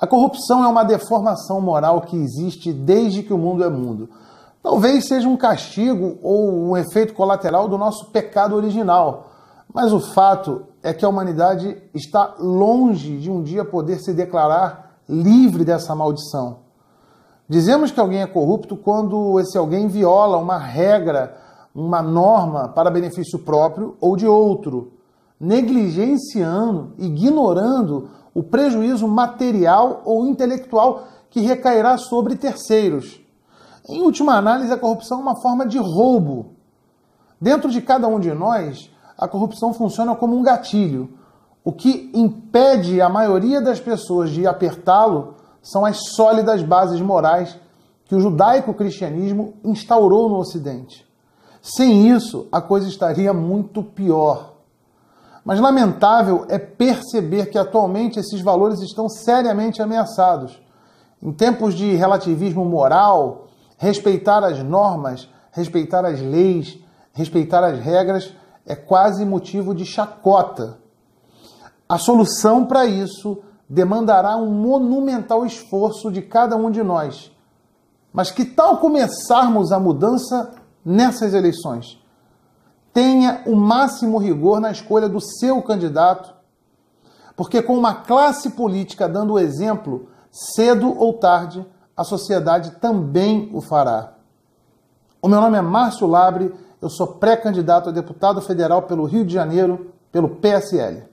A corrupção é uma deformação moral que existe desde que o mundo é mundo. Talvez seja um castigo ou um efeito colateral do nosso pecado original, mas o fato é que a humanidade está longe de um dia poder se declarar livre dessa maldição. Dizemos que alguém é corrupto quando esse alguém viola uma regra, uma norma para benefício próprio ou de outro negligenciando, ignorando o prejuízo material ou intelectual que recairá sobre terceiros. Em última análise, a corrupção é uma forma de roubo. Dentro de cada um de nós, a corrupção funciona como um gatilho. O que impede a maioria das pessoas de apertá-lo são as sólidas bases morais que o judaico-cristianismo instaurou no Ocidente. Sem isso, a coisa estaria muito pior. Mas lamentável é perceber que atualmente esses valores estão seriamente ameaçados. Em tempos de relativismo moral, respeitar as normas, respeitar as leis, respeitar as regras é quase motivo de chacota. A solução para isso demandará um monumental esforço de cada um de nós. Mas que tal começarmos a mudança nessas eleições? tenha o máximo rigor na escolha do seu candidato, porque com uma classe política dando o exemplo, cedo ou tarde, a sociedade também o fará. O meu nome é Márcio Labre, eu sou pré-candidato a deputado federal pelo Rio de Janeiro, pelo PSL.